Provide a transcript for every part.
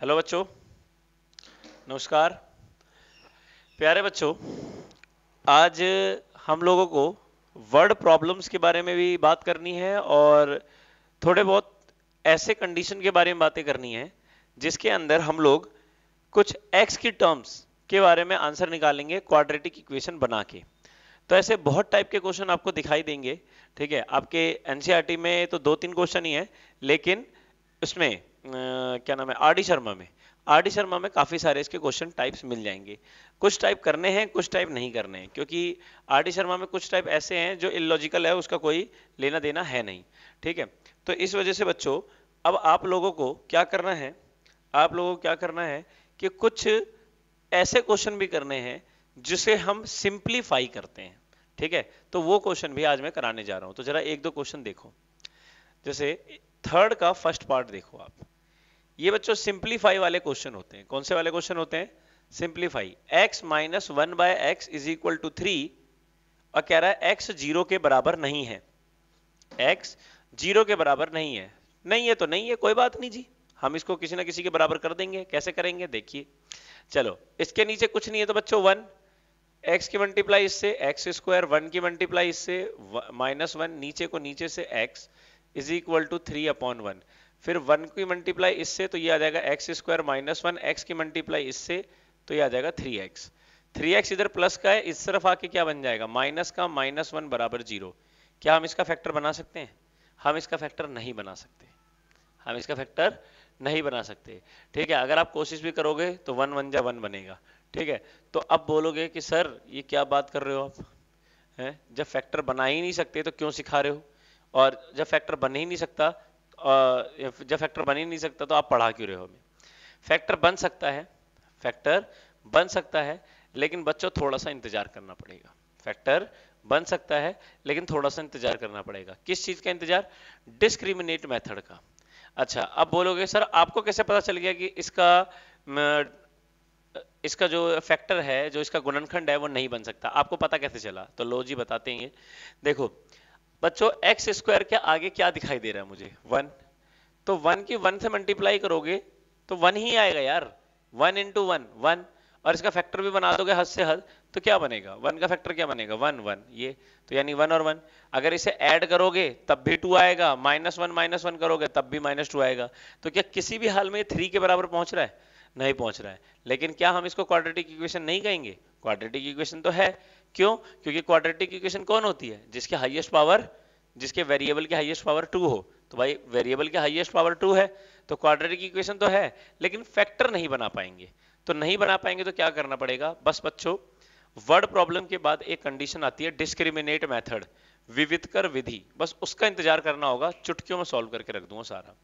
hello बच्चों नमस्कार प्यारे बच्चों आज हम लोगों को वर्ड प्रॉब्लम्स के बारे में भी बात करनी है और थोड़े बहुत ऐसे कंडीशन के बारे में बातें करनी है जिसके अंदर हम लोग कुछ एक्स की टर्म्स के बारे में आंसर निकालेंगे क्वाड्रेटिक इक्वेशन बना के तो ऐसे बहुत टाइप के क्वेश्चन आपको दिखाई देंगे ठीक है आपके एनसीआरटी e में तो दो तीन क्वेश्चन ही है लेकिन उसमें क्या नाम है आर डी शर्मा में आर डी शर्मा में काफ़ी सारे इसके क्वेश्चन टाइप्स मिल जाएंगे कुछ टाइप करने हैं कुछ टाइप नहीं करने हैं क्योंकि आर डी शर्मा में कुछ टाइप ऐसे हैं जो इलॉजिकल है उसका कोई लेना देना है नहीं ठीक है तो इस वजह से बच्चों अब आप लोगों को क्या करना है आप लोगों को क्या करना है कि कुछ ऐसे क्वेश्चन भी करने हैं जिसे हम सिंप्लीफाई करते हैं ठीक है तो वो क्वेश्चन भी आज मैं कराने जा रहा हूं तो जरा एक दो क्वेश्चन देखो जैसे थर्ड का फर्स्ट पार्ट देखो आप ये बच्चों सिंप्लीफाई वाले क्वेश्चन होते हैं कौन से वाले क्वेश्चन होते हैं simplify x minus one by x is equal to three और कह रहा है x जीरो के बराबर नहीं है x जीरो के बराबर नहीं है नहीं है तो नहीं है कोई बात नहीं जी हम इसको किसी ना किसी के बराबर कर देंगे कैसे करेंगे देखिए चलो इसके नीचे कुछ नहीं है तो बच्चों वन एक्स की मल्टीप्लाई इससे एक्स स्क्वायर वन की मल्टीप्लाई इससे माइनस वन नीचे को नीचे से x is equal to three upon one फिर वन की मल्टीप्लाई इससे तो ये आ जाएगा x square minus one x की मल्टीप्लाई इससे तो ये आ जाएगा थ्री एक्स थ्री एक्स इधर प्लस का है इस तरफ आके क्या बन जाएगा माइनस का माइनस वन बराबर जीरो क्या हम इसका फैक्टर बना सकते हैं हम इसका फैक्टर नहीं बना सकते हम इसका फैक्टर नहीं बना सकते ठीक है अगर आप कोशिश भी करोगे तो वन वन जा वन बनेगा ठीक है तो अब बोलोगे कि सर ये क्या बात कर रहे हो आप हैं जब फैक्टर बना ही नहीं सकते तो क्यों सिखा रहे हो और जब फैक्टर बन ही नहीं सकता जब फैक्टर बन ही नहीं सकता तो आप पढ़ा क्यों रहे हो हमें फैक्टर बन सकता है फैक्टर बन सकता है लेकिन बच्चों थोड़ा सा इंतजार करना पड़ेगा फैक्टर बन सकता है लेकिन थोड़ा सा इंतजार करना पड़ेगा किस चीज का इंतजार डिस्क्रिमिनेट मेथड का अच्छा अब बोलोगे सर आपको कैसे पता चल गया कि इसका इसका जो फैक्टर है जो इसका गुणनखंड है वो नहीं बन सकता आपको पता कैसे चला तो लो जी बताते हैं देखो बच्चों एक्स स्क्वायर के आगे क्या दिखाई दे रहा है मुझे वन तो वन की वन से मल्टीप्लाई करोगे तो वन ही आएगा यार वन इंटू वन वन और इसका फैक्टर भी बना दोगे हद से हद तो क्या बनेगा वन का फैक्टर क्या बनेगा वन वन ये तो यानी वन और वन अगर इसे ऐड करोगे तब भी टू आएगा माइनस वन माइनस वन करोगे तब भी माइनस टू आएगा तो क्या किसी भी हाल में थ्री के बराबर पहुंच रहा है नहीं पहुंच रहा है लेकिन क्या हम इसको क्वाड्रेटिक इक्वेशन नहीं कहेंगे क्वाड्रेटिक इक्वेशन तो है क्यों क्योंकि क्वाड्रेटिक इक्वेशन कौन होती है जिसके हाईएस्ट पावर जिसके वेरिएबल के हाईएस्ट पावर टू हो तो भाई वेरिएबल के हाईएस्ट पावर टू है तो क्वाड्रेटिक इक्वेशन तो है लेकिन फैक्टर नहीं बना पाएंगे तो नहीं बना पाएंगे तो क्या करना पड़ेगा बस बच्चों वर्ड प्रॉब्लम के बाद एक कंडीशन आती है डिस्क्रिमिनेट मैथड विविधकर विधि बस उसका इंतजार करना होगा चुटकियों में सॉल्व करके रख दूंगा सारा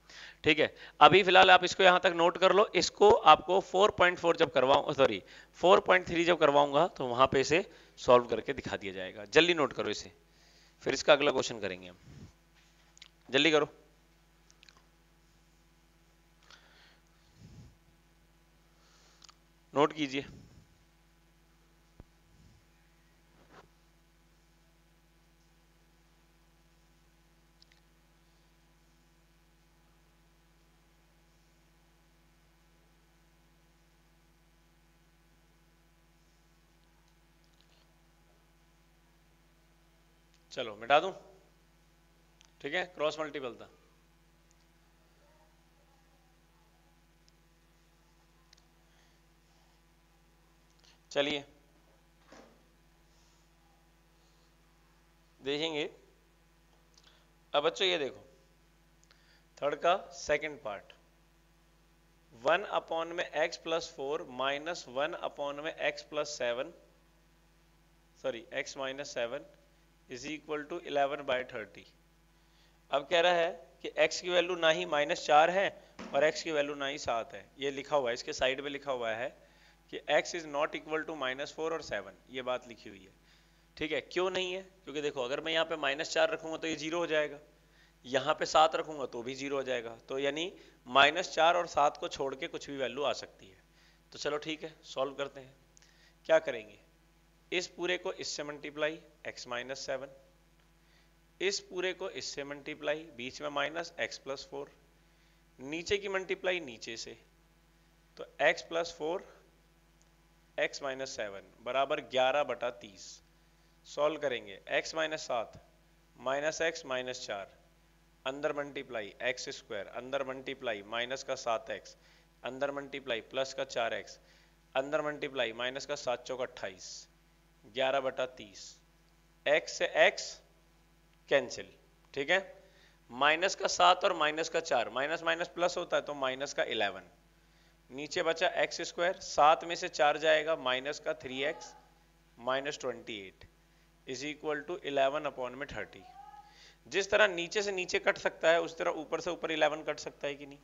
ठीक है अभी फिलहाल आप इसको यहां तक नोट कर लो इसको आपको 4.4 जब करवाऊ सॉरी 4.3 जब करवाऊंगा तो वहां पे इसे सॉल्व करके दिखा दिया जाएगा जल्दी नोट करो इसे फिर इसका अगला क्वेश्चन करेंगे हम जल्दी करो नोट कीजिए चलो मिटा दूं ठीक है क्रॉस मल्टीपल था चलिए देखेंगे अब बच्चों ये देखो थर्ड का सेकंड पार्ट वन अपॉन में x plus four minus one upon में x plus seven sorry x minus seven is equal to eleven by thirty अब कह रहा है कि x की वैल्यू ना ही माइनस चार है और x की वैल्यू ना ही सात है ये लिखा हुआ है इसके साइड में लिखा हुआ है कि x is not equal to minus four और सेवन ये बात लिखी हुई है ठीक है क्यों नहीं है क्योंकि देखो अगर मैं यहाँ पे माइनस चार रखूंगा तो ये जीरो हो जाएगा यहाँ पे सात रखूंगा तो भी जीरो हो जाएगा तो यानी माइनस चार और सात को छोड़ के कुछ भी वैल्यू आ सकती है तो चलो ठीक है सॉल्व करते हैं क्या करेंगे इस पूरे को इससे मल्टीप्लाई x माइनस सेवन इस पूरे को इससे मल्टीप्लाई बीच में माइनस एक्स प्लस फोर नीचे की मल्टीप्लाई नीचे से तो x plus four x minus seven बराबर ग्यारह बटा तीस सॉल्व करेंगे x माइनस सात माइनस एक्स माइनस चार अंदर मल्टीप्लाई एक्स स्क्वायर अंदर मल्टीप्लाई माइनस का सात एक्स अंदर मल्टीप्लाई प्लस का चार एक्स अंदर मल्टीप्लाई माइनस का सात चौक अट्ठाईस 11 बटा तीस एक्स से एक्स कैंसिल ठीक है माइनस का सात और माइनस का चार माइनस माइनस प्लस होता है तो माइनस का इलेवन नीचे बचा एक्स स्क्वायर सात में से चार जाएगा माइनस का three x minus twenty eight is equal to eleven upon में थर्टी जिस तरह नीचे से नीचे कट सकता है उस तरह ऊपर से ऊपर इलेवन कट सकता है कि नहीं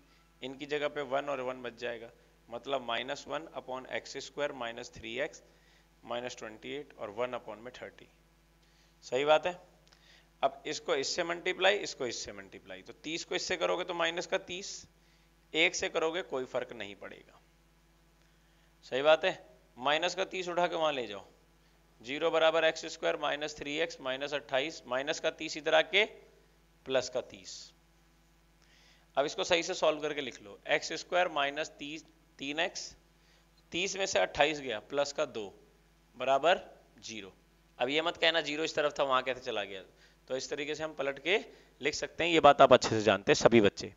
इनकी जगह पे वन और वन बच जाएगा मतलब minus one upon x square minus three x minus twenty eight और वन अपॉन में थर्टी सही बात है अब इसको इससे मल्टीप्लाई इसको इससे मल्टीप्लाई तो तीस को इससे करोगे तो माइनस का तीस एक से करोगे कोई फर्क नहीं पड़ेगा सही बात है माइनस का तीस उठा के वहां ले जाओ जीरो बराबर x square minus three x minus अट्ठाईस माइनस का तीस इधर आके प्लस का तीस अब इसको सही से सॉल्व करके लिख लो एक्स स्क्वायर माइनस तीस तीन एक्स तीस में से अट्ठाईस गया प्लस का दो बराबर जीरो अब ये मत कहना जीरो इस तरफ था वहां कैसे चला गया तो इस तरीके से हम पलट के लिख सकते हैं ये बात आप अच्छे से जानते हैं सभी बच्चे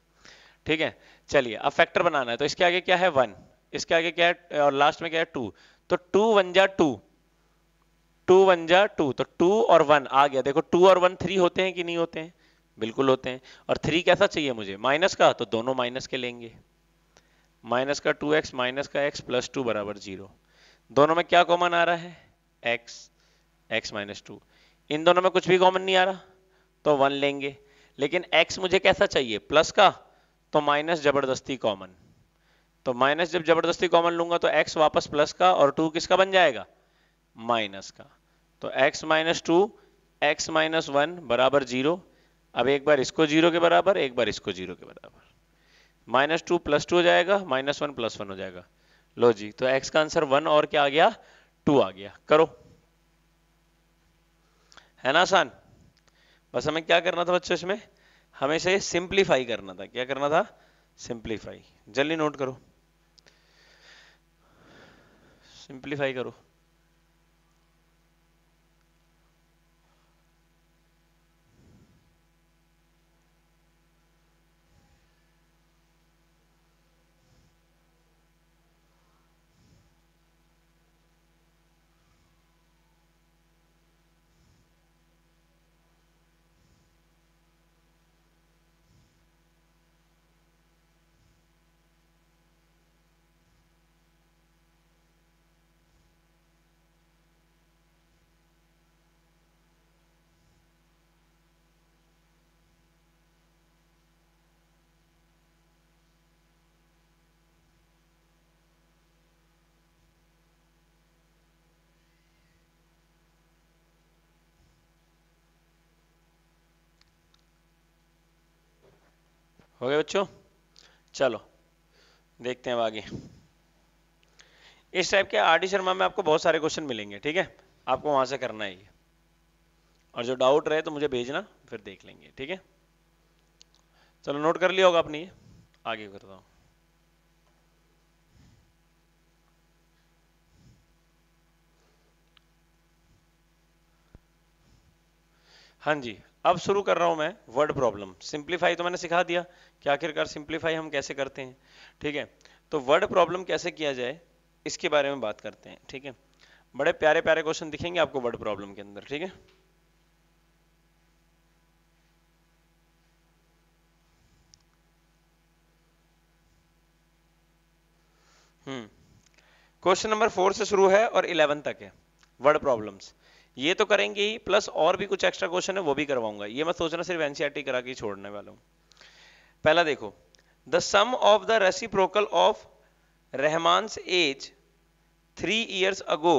ठीक है चलिए अब फैक्टर बनाना है तो इसके आगे क्या है वन इसके आगे क्या है और लास्ट में क्या है टू तो टू वन जा टू टू वन जा टू तो टू और वन आ गया देखो टू और वन थ्री होते हैं कि नहीं होते हैं बिल्कुल होते हैं और थ्री कैसा चाहिए मुझे माइनस का तो दोनों माइनस के लेंगे माइनस का टू एक्स माइनस का एक्स प्लस टू बराबर जीरो दोनों में क्या कॉमन आ रहा है x x माइनस टू इन दोनों में कुछ भी कॉमन नहीं आ रहा तो वन लेंगे लेकिन x मुझे कैसा चाहिए प्लस का तो माइनस जबरदस्ती कॉमन तो माइनस जब जबरदस्ती कॉमन लूंगा तो x वापस प्लस का और टू किसका बन जाएगा माइनस का तो x minus two x minus one बराबर जीरो अब एक बार इसको जीरो के बराबर एक बार इसको जीरो के बराबर माइनस टू प्लस टू हो जाएगा माइनस वन प्लस वन हो जाएगा लो जी तो x का आंसर वन और क्या आ गया टू आ गया करो है ना आसान बस हमें क्या करना था बच्चों इसमें हमें से सिंप्लीफाई करना था क्या करना था सिंप्लीफाई जल्दी नोट करो सिंप्लीफाई करो हो गए बच्चों चलो देखते हैं आगे इस टाइप के आर डी शर्मा में आपको बहुत सारे क्वेश्चन मिलेंगे ठीक है आपको वहां से करना है ये और जो डाउट रहे तो मुझे भेजना फिर देख लेंगे ठीक है चलो नोट कर लिया होगा आपने ये आगे करता हूँ हाँ जी अब शुरू कर रहा हूं मैं वर्ड प्रॉब्लम सिंप्लीफाई तो मैंने सिखा दिया कि आखिरकार सिंप्लीफाई हम कैसे करते हैं ठीक है तो वर्ड प्रॉब्लम कैसे किया जाए इसके बारे में बात करते हैं ठीक है बड़े प्यारे प्यारे क्वेश्चन दिखेंगे आपको वर्ड प्रॉब्लम के अंदर ठीक है हम्म क्वेश्चन नंबर फोर से शुरू है और इलेवन तक है वर्ड प्रॉब्लम्स ये तो करेंगे ही प्लस और भी कुछ एक्स्ट्रा क्वेश्चन है वो भी करवाऊंगा ये मैं सोचना सिर्फ एनसीआरटी e करा के छोड़ने वाला हूं पहला देखो the sum of the reciprocal of Rahman's age three years ago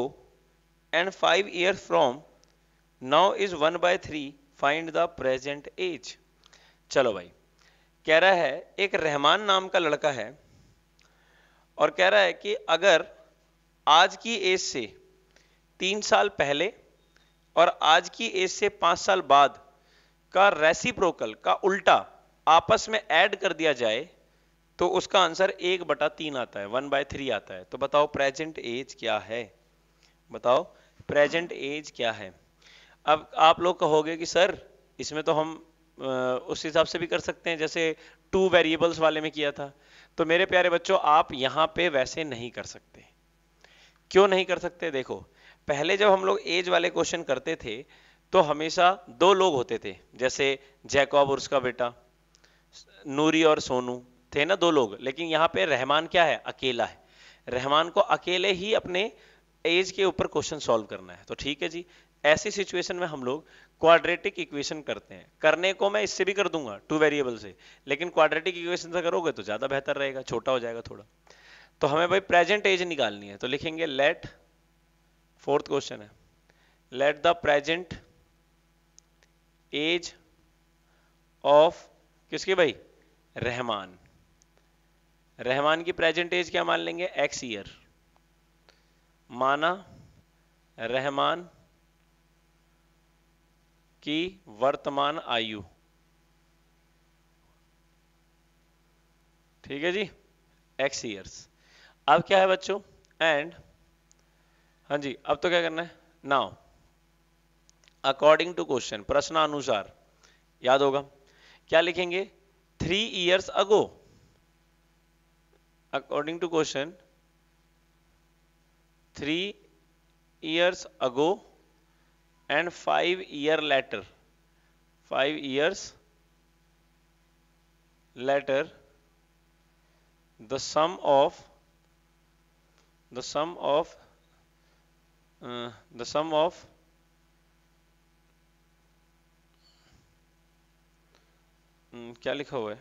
and five year from now is one by three find the present age चलो भाई कह रहा है एक रहमान नाम का लड़का है और कह रहा है कि अगर आज की एज से तीन साल पहले और आज की एज से पांच साल बाद का रेसिप्रोकल का उल्टा आपस में ऐड कर दिया जाए तो उसका आंसर एक बटा तीन आता है वन बाय थ्री आता है तो बताओ प्रेजेंट एज क्या है बताओ प्रेजेंट एज क्या है अब आप लोग कहोगे कि सर इसमें तो हम उस हिसाब से भी कर सकते हैं जैसे टू वेरिएबल्स वाले में किया था तो मेरे प्यारे बच्चों आप यहां पे वैसे नहीं कर सकते क्यों नहीं कर सकते देखो पहले जब हम लोग एज वाले क्वेश्चन करते थे तो हमेशा दो लोग होते थे जैसे जैकॉब और उसका बेटा नूरी और सोनू थे ना दो लोग लेकिन यहाँ पे रहमान क्या है अकेला है रहमान को अकेले ही अपने एज के ऊपर क्वेश्चन सॉल्व करना है तो ठीक है जी ऐसी सिचुएशन में हम लोग क्वाड्रेटिक इक्वेशन करते हैं करने को मैं इससे भी कर दूंगा टू वेरिएबल से लेकिन क्वाड्रेटिक इक्वेशन से करोगे तो ज्यादा बेहतर रहेगा छोटा हो जाएगा थोड़ा तो हमें भाई प्रेजेंट एज निकालनी है तो लिखेंगे लेट फोर्थ क्वेश्चन है let the present age of किसके भाई रहमान रहमान की प्रेजेंट एज क्या मान लेंगे एक्स ईयर माना रहमान की वर्तमान आयु ठीक है जी एक्स ईयर्स अब क्या है बच्चों एंड हाँ जी अब तो क्या करना है नाउ अकॉर्डिंग टू क्वेश्चन प्रश्न अनुसार याद होगा क्या लिखेंगे three years ago according to question three years ago and five year later five years later the sum of the sum of Uh, the sum of hmm, क्या लिखा हुआ है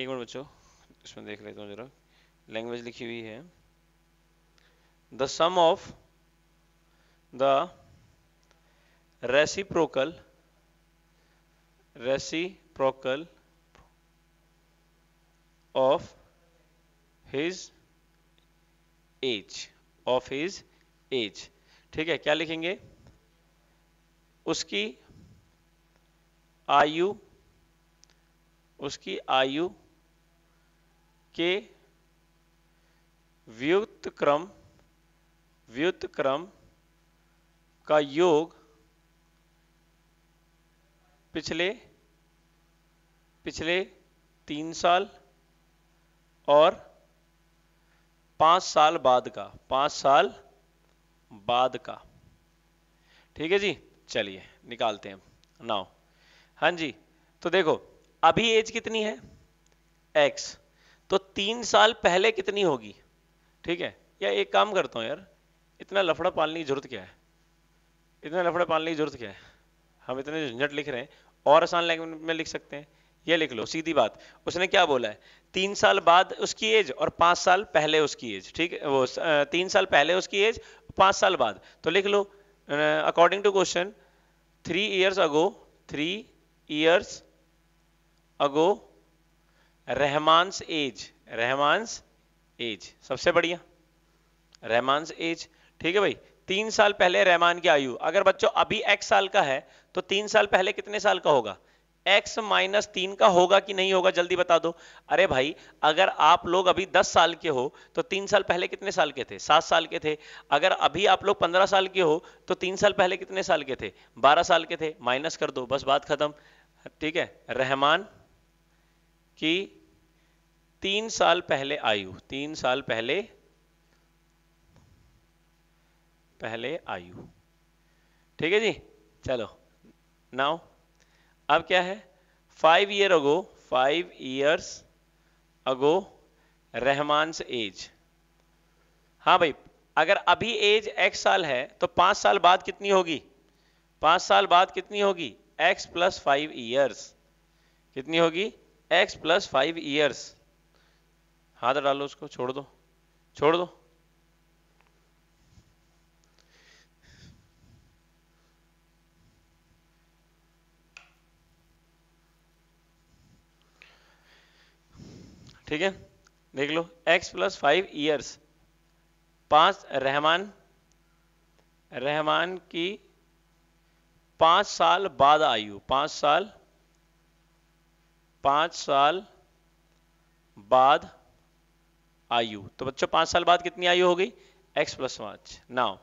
एक मिनट बच्चों इसमें देख लेता हूँ जरा लैंग्वेज लिखी हुई है the sum of the reciprocal reciprocal of his age of his age ठीक है क्या लिखेंगे उसकी आयु उसकी आयु के व्युत क्रम व्युत क्रम का योग पिछले पिछले तीन साल और पांच साल बाद का पांच साल बाद का ठीक है जी चलिए निकालते हैं नाउ हाँ जी तो देखो अभी एज कितनी है एक्स तो तीन साल पहले कितनी होगी ठीक है या एक काम करता हूं यार इतना लफड़ा पालने की जरूरत क्या है इतना लफड़ा पालने की जरूरत क्या है हम इतने झंझट लिख रहे हैं और आसान लैंग्वेज में लिख सकते हैं ये लिख लो सीधी बात उसने क्या बोला है तीन साल बाद उसकी एज और पांच साल पहले उसकी एज ठीक है वो तीन साल पहले उसकी एज पांच साल बाद तो लिख लो according to question three years ago three years ago Rahman's age Rahman's age सबसे बढ़िया रहमानस एज ठीक है भाई तीन साल पहले रहमान की आयु अगर बच्चों अभी एक साल का है तो तीन साल पहले कितने साल का होगा x माइनस तीन का होगा कि नहीं होगा जल्दी बता दो अरे भाई अगर आप लोग अभी 10 साल के हो तो तीन साल पहले कितने साल के थे सात साल के थे अगर अभी आप लोग 15 साल के हो तो तीन साल पहले कितने साल के थे 12 साल के थे माइनस कर दो बस बात खत्म ठीक है रहमान की तीन साल पहले आयु तीन साल पहले पहले आयु ठीक है जी चलो नाउ अब क्या है five year ago five years ago Rahman's age हाँ भाई अगर अभी एज एक्स साल है तो पांच साल बाद कितनी होगी पांच साल बाद कितनी होगी एक्स प्लस फाइव ईयर्स कितनी होगी एक्स प्लस फाइव ईयर्स हाथ डालो उसको छोड़ दो छोड़ दो ठीक है देख लो x प्लस फाइव ईयर्स पांच रहमान रहमान की पांच साल बाद आयु पांच साल पांच साल बाद आयु तो बच्चों पांच साल बाद कितनी आयु हो गई x प्लस पांच नाउ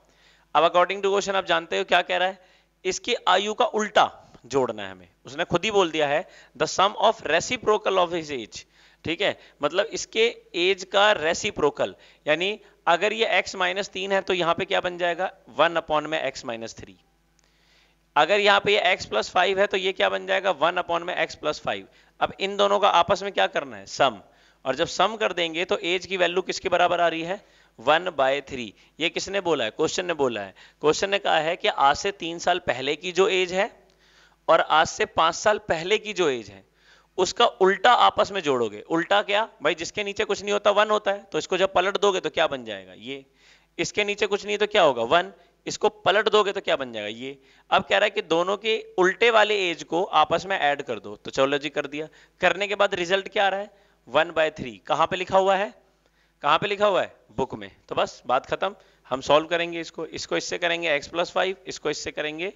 अब अकॉर्डिंग टू क्वेश्चन आप जानते हो क्या कह रहा है इसकी आयु का उल्टा जोड़ना है हमें उसने खुद ही बोल दिया है the sum of reciprocal of his age ठीक है मतलब इसके एज का रेसिप्रोकल यानी अगर ये x माइनस तीन है तो यहां पे क्या बन जाएगा वन अपॉन में x माइनस थ्री अगर यहाँ पे ये x प्लस फाइव है तो ये क्या बन जाएगा वन अपॉन में x प्लस फाइव अब इन दोनों का आपस में क्या करना है सम और जब सम कर देंगे तो एज की वैल्यू किसके बराबर आ रही है वन बाय थ्री ये किसने बोला है क्वेश्चन ने बोला है क्वेश्चन ने कहा है कि आज से तीन साल पहले की जो एज है और आज से पांच साल पहले की जो एज है उसका उल्टा आपस में जोड़ोगे उल्टा क्या भाई जिसके नीचे कुछ नहीं होता वन होता है तो इसको जब पलट दोगे तो क्या बन जाएगा ये इसके नीचे कुछ नहीं तो क्या होगा वन इसको पलट दोगे तो क्या बन जाएगा ये अब कह रहा है कि दोनों के उल्टे वाले एज को आपस में ऐड कर दो तो चलो जी कर दिया करने के बाद रिजल्ट क्या आ रहा है वन बाय थ्री कहां पे लिखा हुआ है कहां पे लिखा हुआ है बुक में तो बस बात खत्म हम सॉल्व करेंगे इसको इसको इससे करेंगे एक्स प्लस फाइव इसको इससे करेंगे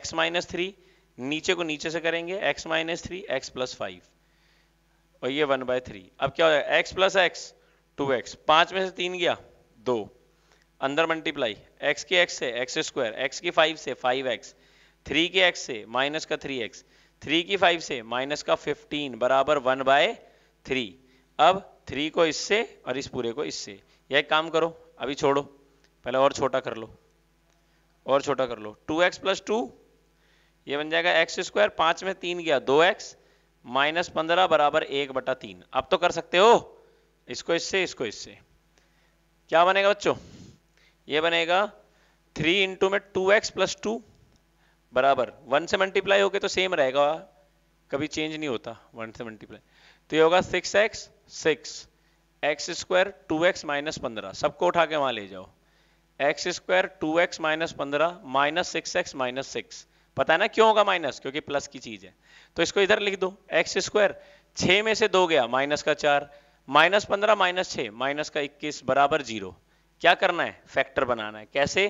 एक्स माइनस थ्री नीचे को नीचे से करेंगे x minus three x plus five और ये वन बाय थ्री अब क्या हो जाएगा x plus x two x पांच में से तीन गया दो अंदर मल्टीप्लाई x के x से एक्स स्क्वायर एक्स की फाइव से फाइव एक्स थ्री के x से माइनस का थ्री एक्स थ्री की फाइव से माइनस का फिफ्टीन बराबर वन बाय थ्री अब थ्री को इससे और इस पूरे को इससे यह काम करो अभी छोड़ो पहले और छोटा कर लो और छोटा कर लो टू एक्स प्लस टू ये बन जाएगा एक्स स्क्वायर पांच में तीन गया दो एक्स माइनस पंद्रह बराबर एक बटा तीन अब तो कर सकते हो इसको इससे इसको इससे क्या बनेगा बच्चों ये बनेगा थ्री इंटू में टू एक्स प्लस टू बराबर वन से मल्टीप्लाई होके तो सेम रहेगा कभी चेंज नहीं होता वन से मल्टीप्लाई तो ये होगा six x six x square two x minus पंद्रह सबको उठा के वहां ले जाओ x square two x minus पंद्रह minus six x minus six पता है ना क्यों होगा माइनस क्योंकि प्लस की चीज है तो इसको इधर लिख दो एक्स स्क्वायर छह में से दो गया माइनस का चार माइनस पंद्रह माइनस छ माइनस का इक्कीस बराबर जीरो क्या करना है फैक्टर बनाना है कैसे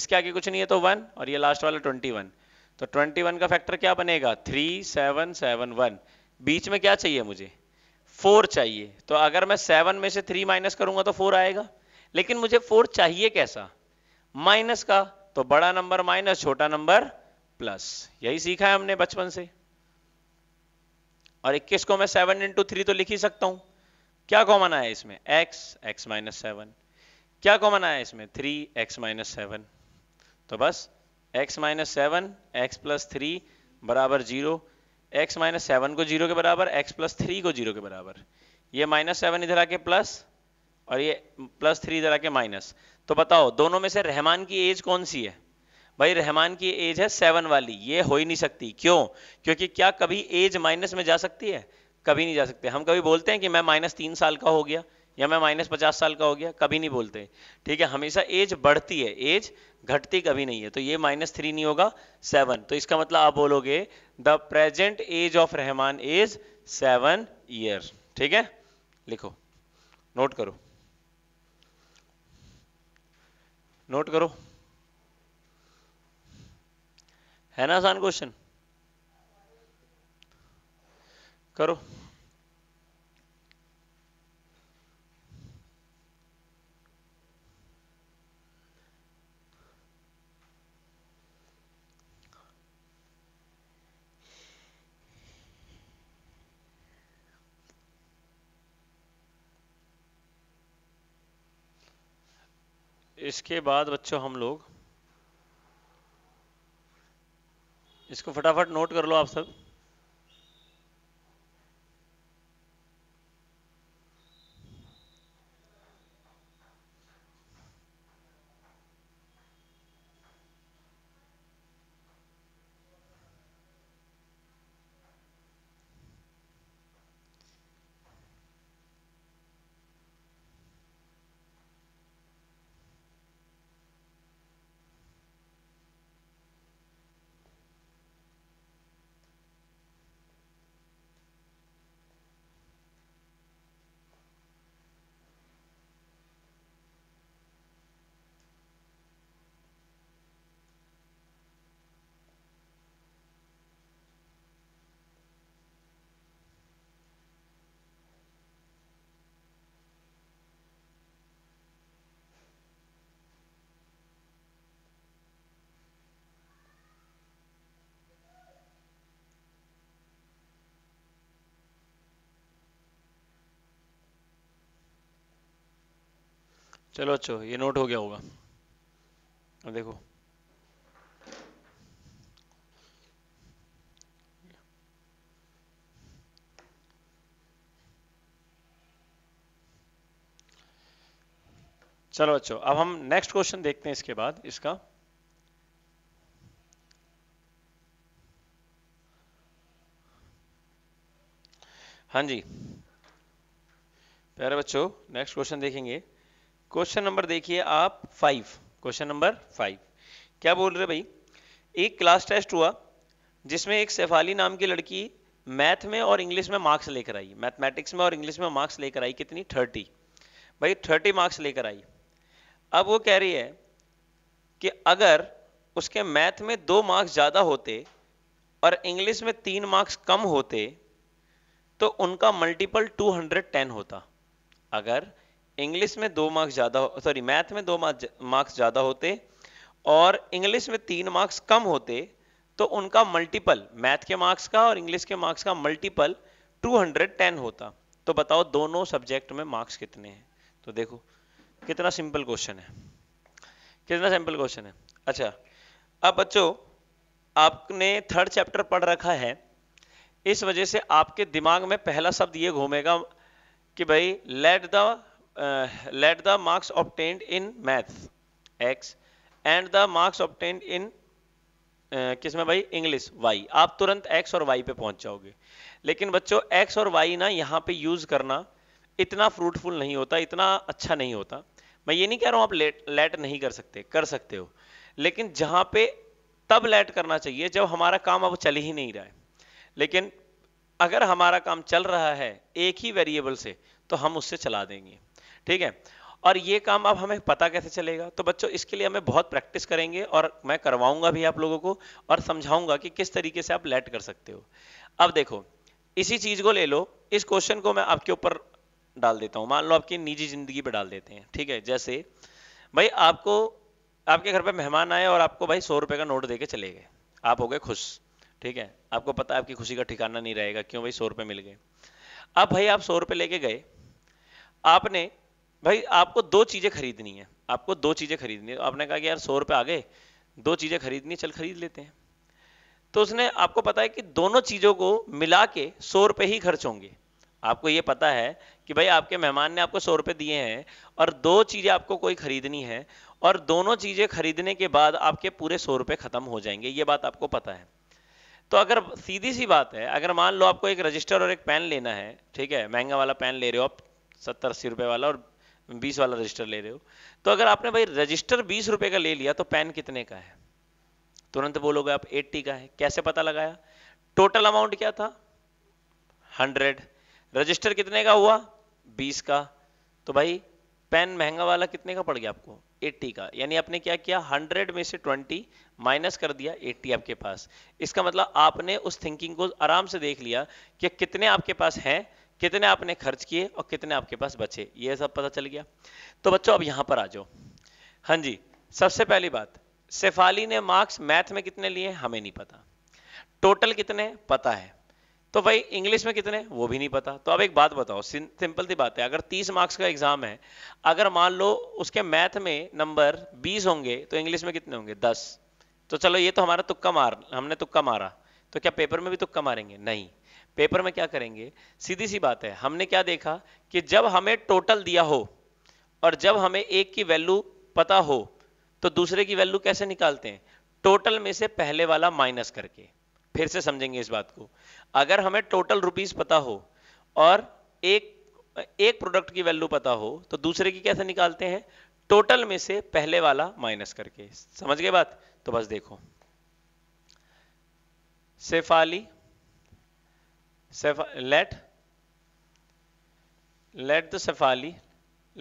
इसके आगे कुछ नहीं है तो वन और ये लास्ट वाला ट्वेंटी वन तो ट्वेंटी वन का फैक्टर क्या बनेगा थ्री सेवन सेवन वन बीच में क्या चाहिए मुझे फोर चाहिए तो अगर मैं सेवन में से थ्री माइनस करूंगा तो फोर आएगा लेकिन मुझे फोर चाहिए कैसा माइनस का तो बड़ा नंबर माइनस छोटा नंबर प्लस यही सीखा है हमने बचपन से और 21 को मैं सेवन इंटू थ्री तो लिख ही सकता हूं क्या कॉमन आया इसमें x x माइनस सेवन क्या कॉमन आया इसमें थ्री एक्स माइनस सेवन तो बस x minus seven x plus three बराबर जीरो एक्स माइनस सेवन को जीरो के बराबर x प्लस थ्री को जीरो के बराबर ये माइनस सेवन इधर आके प्लस और ये प्लस थ्री इधर आके माइनस तो बताओ दोनों में से रहमान की एज कौन सी है भाई रहमान की एज है सेवन वाली ये हो ही नहीं सकती क्यों क्योंकि क्या कभी एज माइनस में जा सकती है कभी नहीं जा सकते हम कभी बोलते हैं कि मैं माइनस तीन साल का हो गया या मैं माइनस पचास साल का हो गया कभी नहीं बोलते ठीक है हमेशा एज बढ़ती है एज घटती कभी नहीं है तो ये माइनस थ्री नहीं होगा सेवन तो इसका मतलब आप बोलोगे the present age of Rahman is seven year ठीक है लिखो नोट करो नोट करो है ना आसान क्वेश्चन करो इसके बाद बच्चों हम लोग इसको फटाफट नोट कर लो आप सब चलो अच्छो ये नोट हो गया होगा अब देखो चलो अच्छो अब हम नेक्स्ट क्वेश्चन देखते हैं इसके बाद इसका हाँ जी प्यारे बच्चों नेक्स्ट क्वेश्चन देखेंगे क्वेश्चन नंबर देखिए आप फाइव क्वेश्चन नंबर फाइव क्या बोल रहे भाई एक क्लास टेस्ट हुआ जिसमें एक सेफाली नाम की लड़की मैथ में और इंग्लिश में मार्क्स लेकर आई मैथमेटिक्स में और इंग्लिश में मार्क्स लेकर आई कितनी थर्टी भाई थर्टी मार्क्स लेकर आई अब वो कह रही है कि अगर उसके मैथ में दो मार्क्स ज़्यादा होते और इंग्लिश में तीन मार्क्स कम होते तो उनका मल्टीपल टू होता अगर इंग्लिश में दो मार्क्स ज़्यादा सॉरी मैथ में दो मार्क्स ज़्यादा होते और इंग्लिश में तीन मार्क्स कम होते तो उनका मल्टीपल मैथ के मार्क्स का और इंग्लिश के मार्क्स का मल्टीपल 210 होता तो बताओ दोनों सब्जेक्ट में मार्क्स कितने हैं तो देखो कितना सिंपल क्वेश्चन है कितना सिंपल क्वेश्चन है अच्छा अब बच्चों आपने थर्ड चैप्टर पढ़ रखा है इस वजह से आपके दिमाग में पहला शब्द ये घूमेगा कि भाई let the uh, let the marks obtained in x x and the marks obtained in uh, किस में भाई इंग्लिश वाई आप तुरंत एक्स और वाई पे पहुंच जाओगे लेकिन बच्चों एक्स और वाई ना यहाँ पे यूज करना इतना फ्रूटफुल नहीं होता इतना अच्छा नहीं होता मैं ये नहीं कह रहा हूँ आप लेट लेट नहीं कर सकते कर सकते हो लेकिन जहाँ पे तब लेट करना चाहिए जब हमारा काम अब चल ही नहीं रहा है लेकिन अगर हमारा काम चल रहा है एक ही वेरिएबल से तो हम उससे चला देंगे ठीक है और ये काम अब हमें पता कैसे चलेगा तो बच्चों इसके लिए हमें बहुत प्रैक्टिस करेंगे और मैं करवाऊंगा भी आप लोगों को और समझाऊंगा कि किस तरीके से आप लेट कर सकते हो अब देखो इसी चीज को ले लो इस क्वेश्चन को मैं आपके ऊपर डाल देता हूं मान लो आपकी निजी जिंदगी पर डाल देते हैं ठीक है जैसे भाई आपको आपके घर पर मेहमान आए और आपको भाई सौ रुपये का नोट दे के चले गए आप हो गए खुश ठीक है आपको पता है आपकी खुशी का ठिकाना नहीं रहेगा क्यों भाई सौ रुपए मिल गए अब भाई आप सौ रुपए लेके गए आपने भाई आपको दो चीजें खरीदनी है आपको दो चीजें खरीदनी है आपने कहा कि यार सौ रुपए आ गए दो चीजें खरीदनी चल खरीद लेते हैं तो उसने आपको पता है कि दोनों चीजों को मिला के सौ रुपये ही खर्च होंगे आपको ये पता है कि भाई आपके मेहमान ने आपको सौ रुपये दिए हैं और दो चीज़ें आपको कोई खरीदनी है और दोनों चीज़ें खरीदने के बाद आपके पूरे सौ रुपये खत्म हो जाएंगे ये बात आपको पता है तो अगर सीधी सी बात है अगर मान लो आपको एक रजिस्टर और एक पेन लेना है ठीक है महंगा वाला पेन ले रहे हो आप सत्तर अस्सी रुपये वाला और बीस वाला रजिस्टर ले रहे हो तो अगर आपने भाई रजिस्टर बीस रुपए का ले लिया तो पेन कितने का है तुरंत बोलोगे आप एट्टी का है कैसे पता लगाया टोटल अमाउंट क्या था हंड्रेड रजिस्टर कितने का हुआ बीस का तो भाई पेन महंगा वाला कितने का पड़ गया आपको 80 का यानी आपने क्या किया 100 में से 20 माइनस कर दिया 80 आपके पास इसका मतलब आपने उस थिंकिंग को आराम से देख लिया कि कितने आपके पास हैं कितने आपने खर्च किए और कितने आपके पास बचे ये सब पता चल गया तो बच्चों अब यहां पर आ जाओ हाँ जी सबसे पहली बात सेफाली ने मार्क्स मैथ में कितने लिए हमें नहीं पता टोटल कितने पता है तो भाई इंग्लिश में कितने वो भी नहीं पता तो अब एक बात बताओ सिंपल सी बात है अगर 30 मार्क्स का एग्जाम है अगर मान लो उसके मैथ में नंबर 20 होंगे तो इंग्लिश में कितने होंगे 10 तो चलो ये तो हमारा तुक्का मार हमने तुक्का मारा तो क्या पेपर में भी तुक्का मारेंगे नहीं पेपर में क्या करेंगे सीधी सी बात है हमने क्या देखा कि जब हमें टोटल दिया हो और जब हमें एक की वैल्यू पता हो तो दूसरे की वैल्यू कैसे निकालते हैं टोटल में से पहले वाला माइनस करके फिर से समझेंगे इस बात को अगर हमें टोटल रुपीज पता हो और एक एक प्रोडक्ट की वैल्यू पता हो तो दूसरे की कैसे निकालते हैं टोटल में से पहले वाला माइनस करके समझ गए बात तो बस देखो Shefali let let the cephali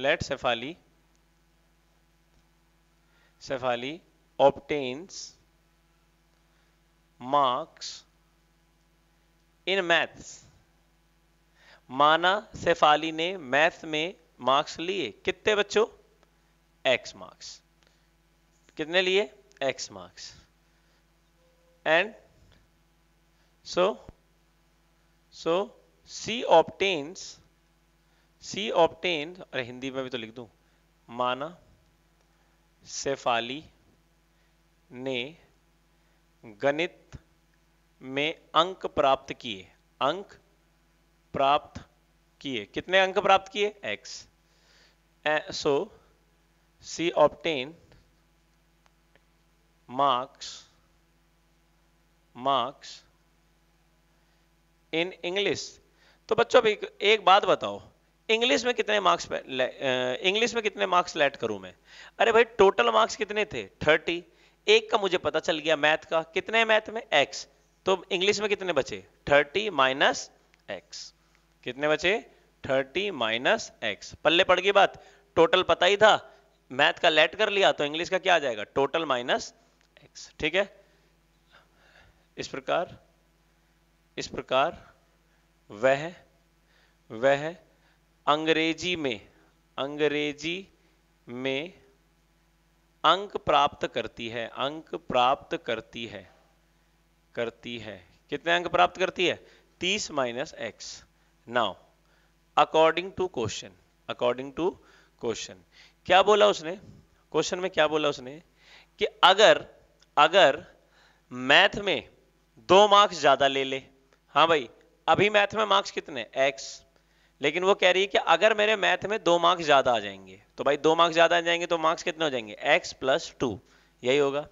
let cephali cephali obtains marks in maths माना सेफाली ने मैथ में मार्क्स लिए कितने बच्चों एक्स मार्क्स कितने लिए x marks and so so, so C obtains C obtain अरे हिंदी में भी तो लिख दू माना सेफाली ने गणित में अंक प्राप्त किए अंक प्राप्त किए कितने अंक प्राप्त किए x so C obtain marks marks in English तो बच्चों एक, एक बात बताओ इंग्लिश में कितने मार्क्स इंग्लिश में कितने मार्क्स लेट करूं मैं अरे भाई टोटल मार्क्स कितने थे थर्टी एक का मुझे पता चल गया मैथ का कितने मैथ में एक्स तो इंग्लिश में कितने बचे थर्टी माइनस एक्स कितने बचे थर्टी माइनस एक्स पल्ले पड़ गई बात टोटल पता ही था मैथ का लेट कर लिया तो इंग्लिश का क्या आ जाएगा टोटल माइनस एक्स ठीक है इस प्रकार इस प्रकार वह वह अंग्रेजी में अंग्रेजी में अंक प्राप्त करती है अंक प्राप्त करती है करती है कितने अंक प्राप्त करती है 30 minus x now according to question according to question क्या बोला उसने क्वेश्चन में क्या बोला उसने कि अगर अगर मैथ में दो मार्क्स ज्यादा ले ले हाँ भाई अभी मैथ में मार्क्स कितने एक्स लेकिन वो कह रही है कि अगर मेरे मैथ में दो मार्क्स ज्यादा आ जाएंगे तो भाई दो मार्क्स ज्यादा आ जाएंगे तो मार्क्स कितने हो जाएंगे एक्स प्लस टू यही होगा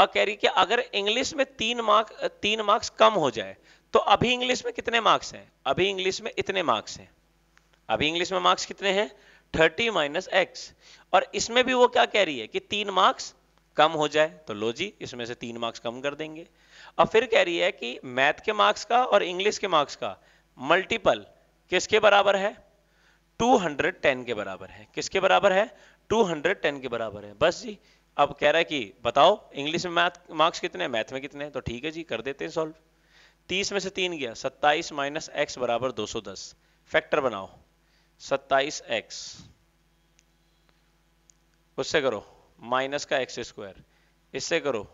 और कह रही कि अगर इंग्लिश में तीन मार्क तीन मार्क्स कम हो जाए तो अभी इंग्लिश में कितने मार्क्स हैं अभी इंग्लिश में इतने मार्क्स हैं अभी इंग्लिश में मार्क्स कितने हैं थर्टी माइनस एक्स और इसमें भी वो क्या कह रही है कि तीन मार्क्स कम हो जाए तो लो जी इसमें से तीन मार्क्स कम कर देंगे अब फिर कह रही है कि मैथ के मार्क्स का और इंग्लिश के मार्क्स का मल्टीपल किसके बराबर है 210 के बराबर है किसके बराबर है 210 के बराबर है बस जी अब कह रहा है कि बताओ इंग्लिश में मैथ मार्क्स कितने मैथ में कितने तो ठीक है जी कर देते हैं सॉल्व 30 में से तीन गया 27 माइनस एक्स बराबर दो फैक्टर बनाओ 27x उससे करो माइनस का एक्स स्क्वायर इससे करो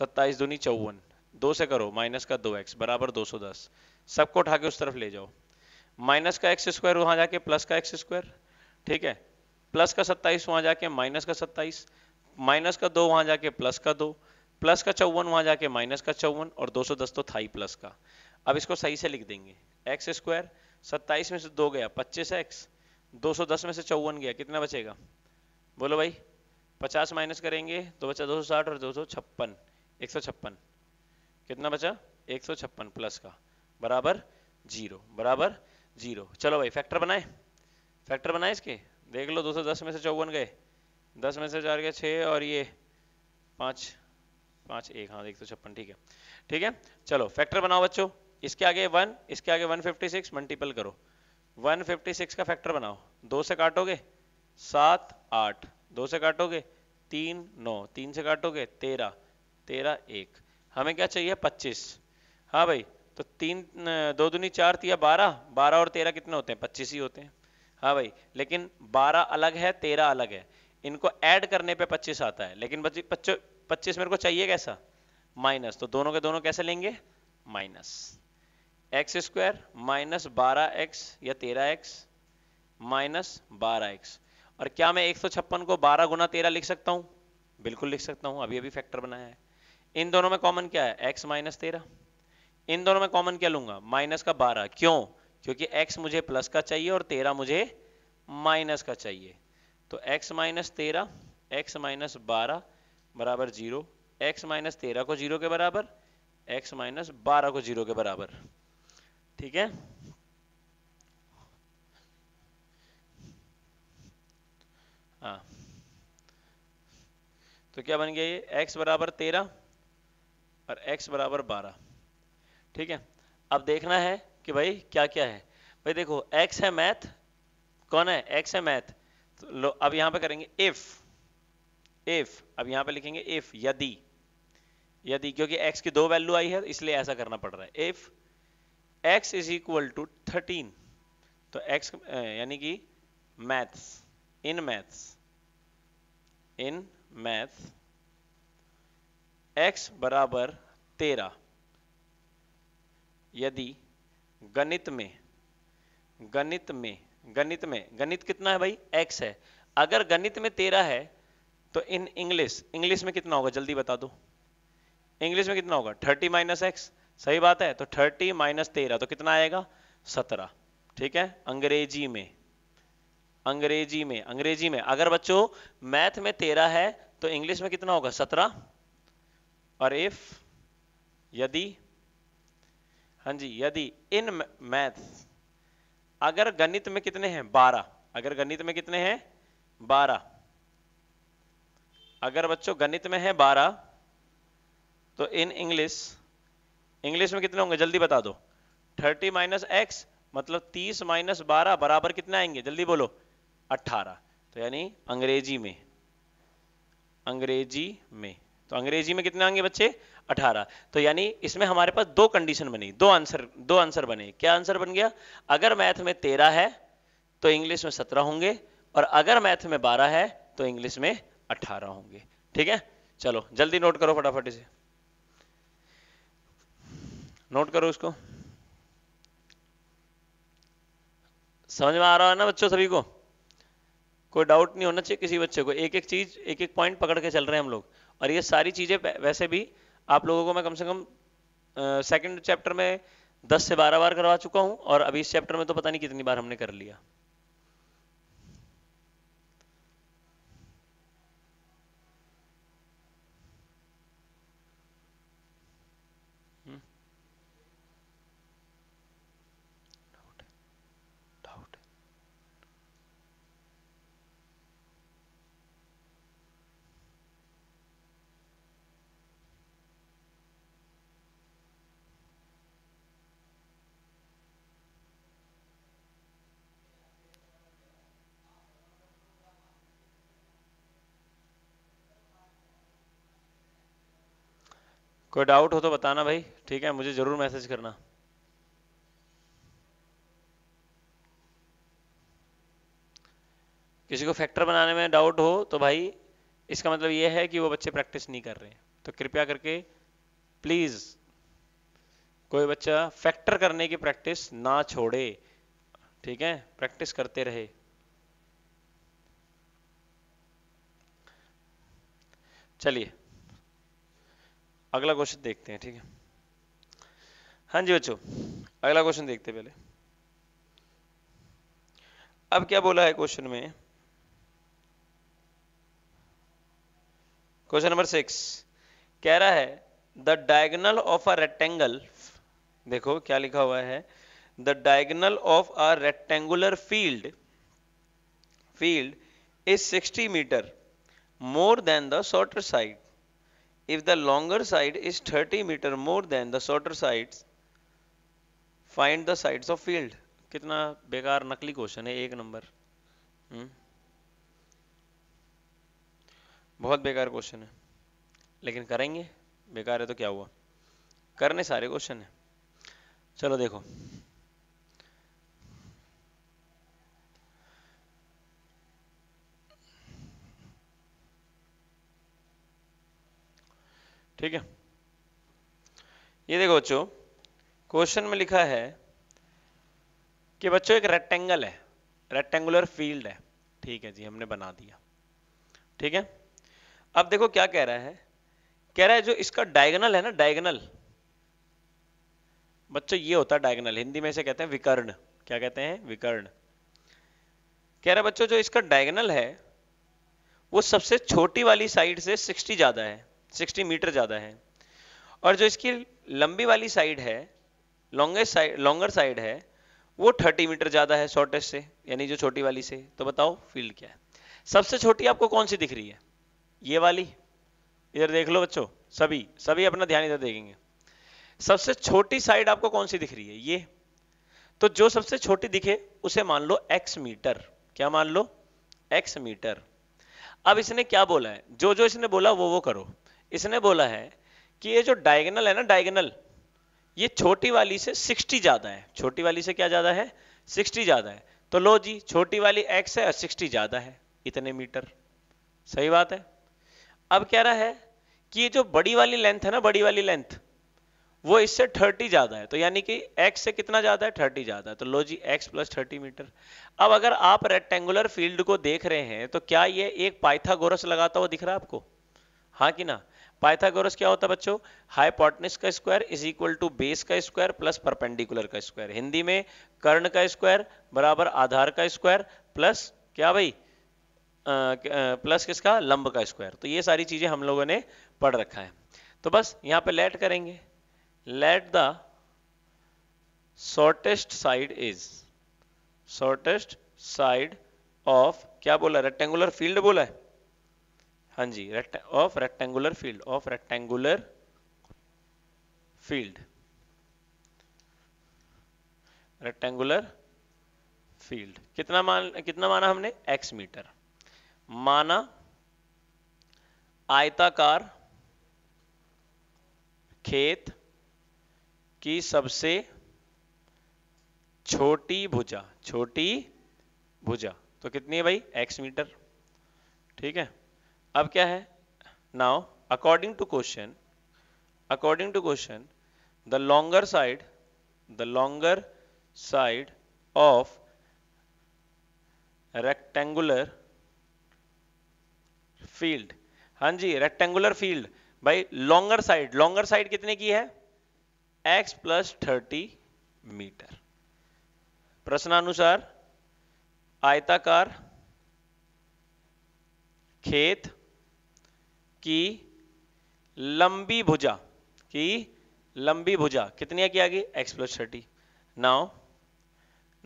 27 दूनी चौवन दो से करो माइनस का दो एक्स बराबर दो सौ दस सबको उठा के उस तरफ ले जाओ माइनस का एक्स स्क्वायर वहां जाके प्लस का एक्स स्क्वायर ठीक है प्लस का सत्ताईस वहां जाके माइनस का सत्ताईस माइनस का दो वहां जाके प्लस का दो प्लस का चौवन वहां जाके माइनस का चौवन और दो सौ दस तो था ही प्लस का अब इसको सही से लिख देंगे एक्स स्क्वायर सत्ताईस में से दो गया पच्चीस एक्स दो सौ दस में से चौवन गया कितना बचेगा बोलो भाई पचास माइनस करेंगे तो बचा दो सौ साठ और दो सौ छप्पन एक सौ छप्पन कितना बचा एक सौ छप्पन प्लस का बराबर जीरो बराबर जीरो चलो भाई फैक्टर बनाए फैक्टर बनाए इसके देख लो 210 में से चौवन गए 10 में से चार गए छः और ये पाँच पाँच एक हाँ एक सौ छप्पन ठीक है ठीक है चलो फैक्टर बनाओ बच्चों इसके आगे वन इसके आगे 156 मल्टीपल करो 156 का फैक्टर बनाओ दो से काटोगे सात आठ दो से काटोगे तीन नौ तीन से काटोगे तेरह तेरह एक हमें क्या चाहिए पच्चीस हाँ भाई तो तीन दो दुनी चार या बारह बारह और तेरह कितने होते हैं पच्चीस ही होते हैं हाँ भाई लेकिन बारह अलग है तेरह अलग है इनको ऐड करने पे पच्चीस आता है लेकिन पच्चीस मेरे को चाहिए कैसा माइनस तो दोनों के दोनों कैसे लेंगे माइनस एक्स स्क्वायर माइनस बारह एक्स या तेरह एक्स माइनस बारह एक्स और क्या मैं एक सौ छप्पन को बारह गुना तेरह लिख सकता हूं बिल्कुल लिख सकता हूं अभी अभी फैक्टर बनाया है इन दोनों में कॉमन क्या है एक्स माइनस तेरह इन दोनों में कॉमन क्या लूंगा माइनस का बारह क्यों क्योंकि एक्स मुझे प्लस का चाहिए और तेरह मुझे माइनस का चाहिए तो एक्स माइनस तेरह एक्स माइनस बारह बराबर जीरो एक्स माइनस तेरह को जीरो के बराबर एक्स माइनस बारह को जीरो के बराबर ठीक है हाँ तो क्या बन गया ये x बराबर तेरह और x बराबर बारह ठीक है अब देखना है कि भाई क्या क्या है भाई देखो x है मैथ कौन है x है मैथ तो लो अब यहां पे करेंगे इफ इफ अब यहां पे लिखेंगे इफ यदि यदि क्योंकि x की दो वैल्यू आई है इसलिए ऐसा करना पड़ रहा है if x is equal to thirteen तो x यानी कि maths in maths in maths x बराबर तेरह यदि गणित में गणित में गणित में गणित कितना है भाई x है अगर गणित में तेरह है तो इन इंग्लिश इंग्लिश में कितना होगा जल्दी बता दो इंग्लिश में कितना होगा थर्टी माइनस एक्स सही बात है तो थर्टी माइनस तेरह तो कितना आएगा सत्रह ठीक है अंग्रेजी में अंग्रेजी में अंग्रेजी में अगर बच्चों मैथ में तेरह है तो इंग्लिश में कितना होगा सत्रह और इफ यदि हाँ जी यदि इन मैथ अगर गणित में कितने हैं बारह अगर गणित में कितने हैं बारह अगर बच्चों गणित में है बारह तो इन इंग्लिश इंग्लिश में कितने होंगे जल्दी बता दो थर्टी माइनस एक्स मतलब तीस माइनस बारह बराबर कितने आएंगे जल्दी बोलो अट्ठारह तो यानी अंग्रेजी में अंग्रेजी में तो अंग्रेजी में कितने आएंगे बच्चे 18 तो यानी इसमें हमारे पास दो कंडीशन बनी दो आंसर दो आंसर बने क्या आंसर बन गया अगर मैथ में 13 है तो इंग्लिश में 17 होंगे और अगर मैथ में 12 है तो इंग्लिश में 18 होंगे ठीक है चलो जल्दी नोट करो फटाफट इसे नोट करो उसको समझ में आ रहा है ना बच्चों सभी को कोई डाउट नहीं होना चाहिए किसी बच्चे को एक एक चीज एक एक पॉइंट पकड़ के चल रहे हैं हम लोग और ये सारी चीज़ें वैसे भी आप लोगों को मैं कम से कम सेकेंड चैप्टर में दस से बारह बार करवा चुका हूं और अभी इस चैप्टर में तो पता नहीं कितनी बार हमने कर लिया कोई डाउट हो तो बताना भाई ठीक है मुझे ज़रूर मैसेज करना किसी को फैक्टर बनाने में डाउट हो तो भाई इसका मतलब यह है कि वो बच्चे प्रैक्टिस नहीं कर रहे हैं तो कृपया करके प्लीज़ कोई बच्चा फैक्टर करने की प्रैक्टिस ना छोड़े ठीक है प्रैक्टिस करते रहे चलिए अगला क्वेश्चन देखते हैं ठीक है हाँ जी बच्चों अगला क्वेश्चन देखते हैं पहले अब क्या बोला है क्वेश्चन में क्वेश्चन नंबर सिक्स कह रहा है the diagonal of a rectangle देखो क्या लिखा हुआ है the diagonal of a rectangular field field is 60 metre more than the shorter side if the longer side is 30 meter more than the shorter sides find the sides of field कितना बेकार नकली question है एक number बहुत बेकार question है लेकिन करेंगे बेकार है तो क्या हुआ करने सारे क्वेश्चन है चलो देखो ठीक है ये देखो बच्चों क्वेश्चन में लिखा है कि बच्चों एक रेक्टेंगल है रेक्टेंगुलर फील्ड है ठीक है जी हमने बना दिया ठीक है अब देखो क्या कह रहा है कह रहा है जो इसका डायगनल है ना डायगनल बच्चों ये होता है डायगनल हिंदी में इसे कहते हैं विकर्ण क्या कहते हैं विकर्ण कह रहा है बच्चों जो इसका डायगनल है वो सबसे छोटी वाली साइड से 60 ज्यादा है 60 मीटर ज़्यादा है और जो इसकी लंबी वाली साइड है लॉन्गेस्ट साइड लॉन्गर साइड है वो 30 मीटर ज़्यादा है शॉर्टेस्ट से यानी जो छोटी वाली से तो बताओ फील्ड क्या है सबसे छोटी आपको कौन सी दिख रही है ये वाली इधर देख लो बच्चों सभी सभी अपना ध्यान इधर देखेंगे सबसे छोटी साइड आपको कौन सी दिख रही है ये तो जो सबसे छोटी दिखे उसे मान लो एक्स मीटर क्या मान लो एक्स मीटर अब इसने क्या बोला है जो जो इसने बोला वो वो करो इसने बोला है कि ये जो डायगनल है ना डायगनल ये छोटी वाली से 60 ज्यादा है छोटी वाली से क्या ज्यादा है 60 ज्यादा है तो लो जी छोटी वाली x है और 60 ज्यादा है इतने मीटर सही बात है अब कह रहा है कि ये जो बड़ी वाली लेंथ है ना बड़ी वाली लेंथ वो इससे 30 ज्यादा है तो यानी कि x से कितना ज्यादा है 30 ज्यादा है तो लो जी x प्लस थर्टी मीटर अब अगर आप रेक्टेंगुलर फील्ड को देख रहे हैं तो क्या ये एक पाइथागोरस लगाता हुआ दिख रहा है आपको हाँ कि ना पाइथागोरस क्या होता है बच्चों हाईपोटनिस का square is equal to base का स्क्वायर प्लस परपेंडिकुलर का स्क्वायर हिंदी में कर्ण का स्क्वायर बराबर आधार का स्क्वायर प्लस क्या भाई प्लस किसका लंब का स्क्वायर तो ये सारी चीजें हम लोगों ने पढ़ रखा है तो बस यहां पे लेट करेंगे let the shortest side is shortest side of क्या बोला रेक्टेंगुलर फील्ड बोला है हाँ जी of rectangular field of rectangular field rectangular field कितना मान कितना माना हमने x मीटर माना आयताकार खेत की सबसे छोटी भुजा छोटी भुजा तो कितनी है भाई x मीटर ठीक है अब क्या है now according to question according to question the longer side the longer side of rectangular field हां जी रेक्टेंगुलर फील्ड भाई लॉन्गर साइड लॉन्गर साइड कितने की है x प्लस थर्टी मीटर प्रश्नानुसार आयताकार खेत की लंबी भुजा की लंबी भुजा कितनी है आ गई x plus thirty now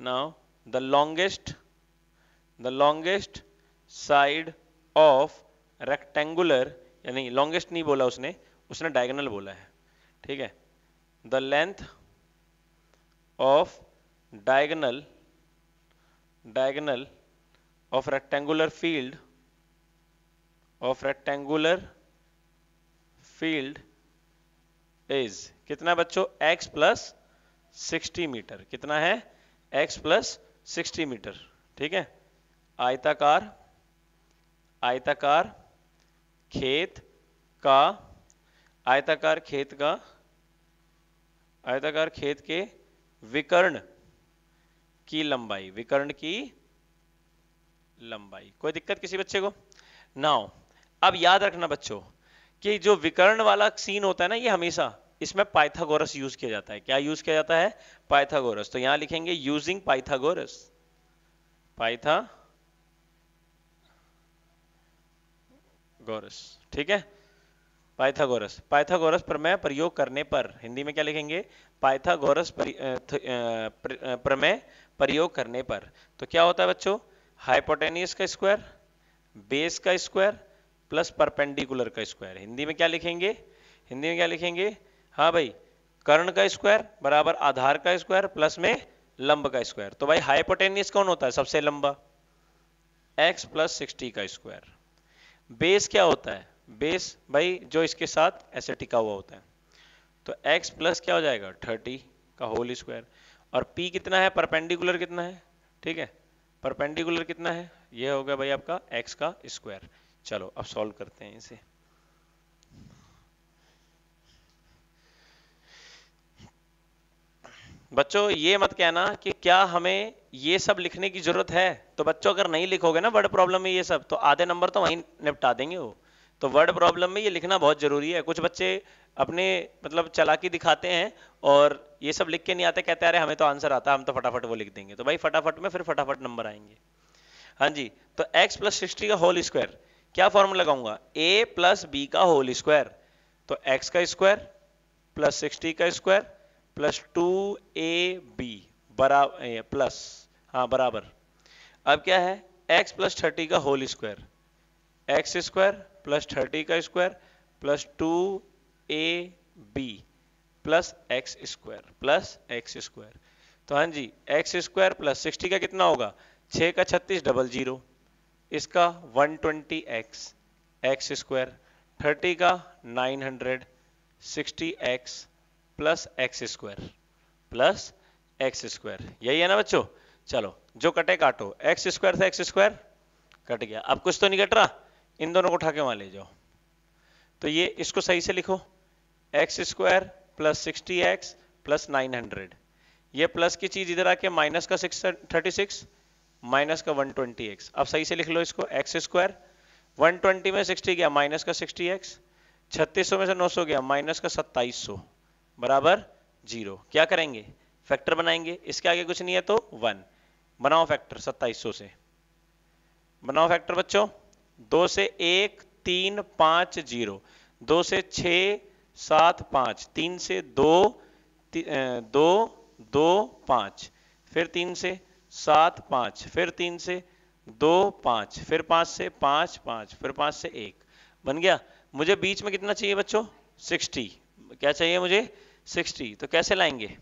now the longest the longest side of rectangular यानी लॉन्गेस्ट नहीं बोला उसने उसने डायगोनल बोला है ठीक है the length of diagonal diagonal of rectangular field of rectangular field is कितना बच्चों x प्लस सिक्सटी मीटर कितना है x प्लस सिक्सटी मीटर ठीक है आयताकार आयताकार खेत का आयताकार खेत का आयताकार खेत के विकर्ण की लंबाई विकर्ण की लंबाई कोई दिक्कत किसी बच्चे को नाउ अब याद रखना बच्चों कि जो विकर्ण वाला सीन होता है ना ये हमेशा इसमें पाइथागोरस यूज किया जाता है क्या यूज किया जाता है पाइथागोरस तो यहां लिखेंगे यूजिंग पाइथागोरस पाइथा गोरस ठीक है पाइथागोरस पाइथागोरस प्रमेय प्रयोग करने पर हिंदी में क्या लिखेंगे पाइथागोरस प्रमेय प्रयोग करने पर तो क्या होता है बच्चों हाइपोटेनियस का स्क्वायर बेस का स्क्वायर प्लस परपेंडिकुलर का स्क्वायर हिंदी में क्या लिखेंगे हिंदी में क्या लिखेंगे हाँ भाई कर्ण का स्क्वायर बराबर आधार का स्क्वायर प्लस में लंब का स्क्वायर तो भाई हाइपोटेनियस कौन होता है सबसे लंबा x प्लस सिक्सटी का स्क्वायर बेस क्या होता है बेस भाई जो इसके साथ ऐसे टिका हुआ होता है तो x प्लस क्या हो जाएगा 30 का होल स्क्वायर और p कितना है परपेंडिकुलर कितना है ठीक है परपेंडिकुलर कितना है ये हो गया भाई आपका x का स्क्वायर चलो अब सॉल्व करते हैं इसे बच्चों ये मत कहना कि क्या हमें ये सब लिखने की जरूरत है तो बच्चों अगर नहीं लिखोगे ना वर्ड प्रॉब्लम में ये सब तो आधे नंबर तो वहीं निपटा देंगे वो तो वर्ड प्रॉब्लम में ये लिखना बहुत जरूरी है कुछ बच्चे अपने मतलब चलाकी दिखाते हैं और ये सब लिख के नहीं आते कहते अरे हमें तो आंसर आता हम तो फटाफट वो लिख देंगे तो भाई फटाफट में फिर फटाफट नंबर आएंगे हाँ जी तो एक्स प्लस का होल स्क्वायर क्या फॉर्मूला लगाऊंगा तो ए प्लस बी का होल स्क्वायर तो एक्स का स्क्वायर प्लस सिक्सटी का square plus two A B बराबर प्लस हाँ बराबर अब क्या है एक्स प्लस थर्टी का whole square x square plus thirty का square plus two A B plus x square plus x square तो हाँ जी एक्स स्क्वायर प्लस सिक्सटी का कितना होगा छः का छत्तीस डबल जीरो इसका 120x twenty x x square thirty का 960x hundred sixty x plus x square plus x square यही है ना बच्चों चलो जो कटे काटो एक्स स्क्वायर था एक्स स्क्वायर कट गया अब कुछ तो नहीं कट रहा इन दोनों को उठा के वहां ले जाओ तो ये इसको सही से लिखो x square plus sixty x plus nine hundred ये प्लस की चीज इधर आके माइनस का सिक्स थर्टी सिक्स माइनस का 120x एक्स अब सही से लिख लो इसको एक्स स्क्वायर वन में 60 गया माइनस का 60x एक्स में से 900 गया माइनस का 2700 बराबर जीरो क्या करेंगे फैक्टर बनाएंगे इसके आगे कुछ नहीं है तो वन बनाओ फैक्टर 2700 से बनाओ फैक्टर बच्चों दो से एक तीन पांच जीरो दो से छ सात पांच तीन से दो ती, दो दो पांच फिर तीन से सात पांच फिर तीन से दो पांच फिर पांच से पांच पांच फिर पांच से एक बन गया मुझे बीच में कितना चाहिए बच्चों सिक्सटी क्या चाहिए मुझे सिक्सटी तो कैसे लाएंगे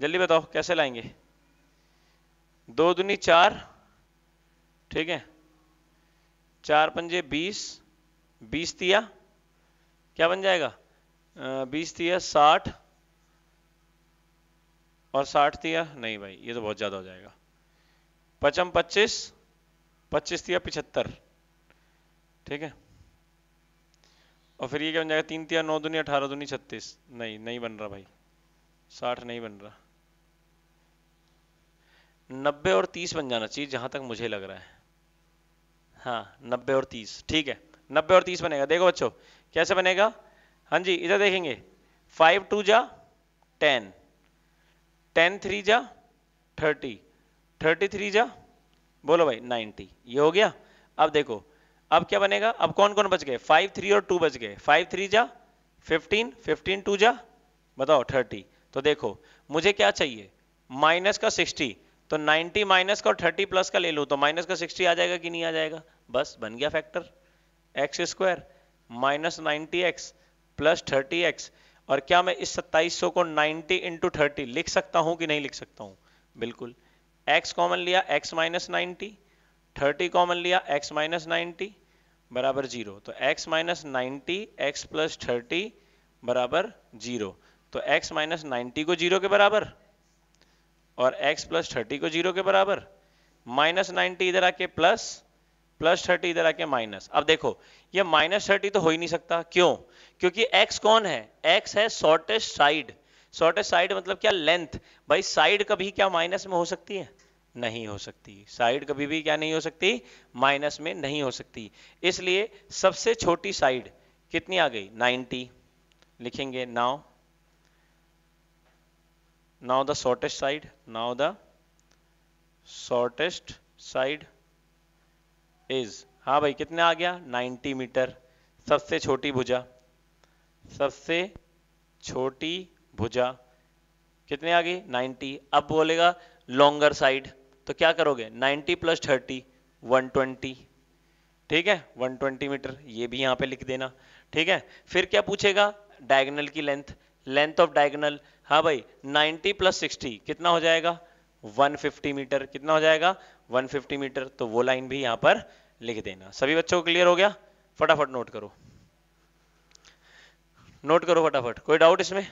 जल्दी बताओ कैसे लाएंगे दो दुनी चार ठीक है चार पंजे बीस बीस दिया क्या बन जाएगा बीस दिया साठ और साठ दिया नहीं भाई ये तो बहुत ज़्यादा हो जाएगा पचम पच्चीस पच्चीस दिया पिछहत्तर ठीक है और फिर ये क्या बन जाएगा तीन तिया नौ दुनिया अठारह दुनिया छत्तीस नहीं नहीं बन रहा भाई साठ नहीं बन रहा नब्बे और तीस बन जाना चाहिए जहां तक मुझे लग रहा है हाँ नब्बे और तीस ठीक है नब्बे और तीस बनेगा देखो बच्चों कैसे बनेगा हाँ जी इधर देखेंगे फाइव टू जा टेन टेन थ्री जा थर्टी थर्टी थ्री जा बोलो भाई नाइनटी ये हो गया अब देखो अब क्या बनेगा अब कौन कौन बच गए फाइव थ्री और टू बच गए फाइव थ्री जा फिफ्टीन फिफ्टीन टू जा बताओ थर्टी तो देखो मुझे क्या चाहिए माइनस का सिक्सटी तो नाइनटी माइनस का और थर्टी प्लस का ले लो तो माइनस का सिक्सटी आ जाएगा कि नहीं आ जाएगा बस बन गया factor x square minus ninety x plus thirty x और क्या मैं इस 2700 को 90 इंटू थर्टी लिख सकता हूं कि नहीं लिख सकता हूं बिल्कुल x कॉमन लिया x minus ninety thirty common लिया x माइनस नाइनटी बराबर जीरो तो x minus ninety x plus thirty बराबर जीरो तो x माइनस नाइनटी को जीरो के बराबर और x प्लस थर्टी को जीरो के बराबर माइनस नाइनटी इधर आके प्लस प्लस थर्टी इधर आके माइनस अब देखो ये माइनस थर्टी तो हो ही नहीं सकता क्यों क्योंकि एक्स कौन है एक्स है शॉर्टेस्ट साइड शॉर्टेस्ट साइड मतलब क्या लेंथ भाई साइड कभी क्या माइनस में हो सकती है नहीं हो सकती साइड कभी भी क्या नहीं हो सकती माइनस में नहीं हो सकती इसलिए सबसे छोटी साइड कितनी आ गई 90 लिखेंगे now now the shortest side now the shortest side is हाँ भाई कितना आ गया 90 मीटर सबसे छोटी भुजा सबसे छोटी भुजा कितने आ गई 90 अब बोलेगा लॉन्गर साइड तो क्या करोगे 90 प्लस 30 120 ठीक है 120 मीटर ये भी यहां पे लिख देना ठीक है फिर क्या पूछेगा डायगनल की लेंथ लेंथ ऑफ डायगनल हाँ भाई 90 प्लस सिक्सटी कितना हो जाएगा 150 मीटर कितना हो जाएगा 150 मीटर तो वो लाइन भी यहां पर लिख देना सभी बच्चों को क्लियर हो गया फटाफट नोट करो नोट करो फटाफट कोई डाउट इसमें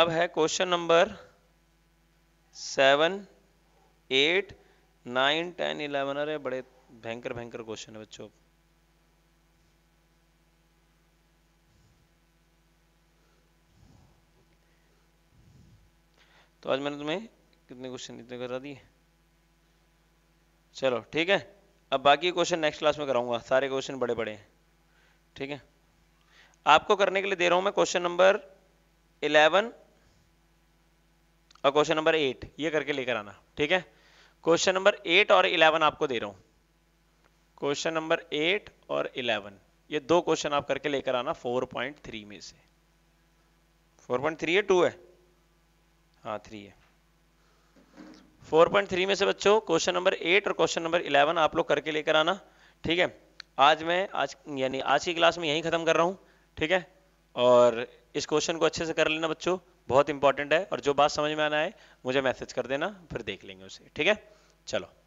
अब है question number seven eight nine ten eleven अरे बड़े भयंकर भयंकर क्वेश्चन है बच्चों तो आज मैंने तुम्हें कितने क्वेश्चन इतने करा दिए चलो ठीक है अब बाकी क्वेश्चन नेक्स्ट क्लास में कराऊंगा सारे क्वेश्चन बड़े बड़े हैं ठीक है आपको करने के लिए दे रहा हूं मैं क्वेश्चन नंबर इलेवन और क्वेश्चन नंबर एट ये करके लेकर आना ठीक है क्वेश्चन नंबर एट और इलेवन आपको दे रहा हूं क्वेश्चन नंबर एट और इलेवन ये दो क्वेश्चन आप करके लेकर आना 4.3 में से 4.3 है टू है हाँ थ्री है 4.3 में से बच्चों क्वेश्चन नंबर 8 और क्वेश्चन नंबर 11 आप लोग करके लेकर आना ठीक है आज मैं आज यानी आज की क्लास में यहीं ख़त्म कर रहा हूँ ठीक है और इस क्वेश्चन को अच्छे से कर लेना बच्चों बहुत इंपॉर्टेंट है और जो बात समझ में आना है मुझे मैसेज कर देना फिर देख लेंगे उसे ठीक है चलो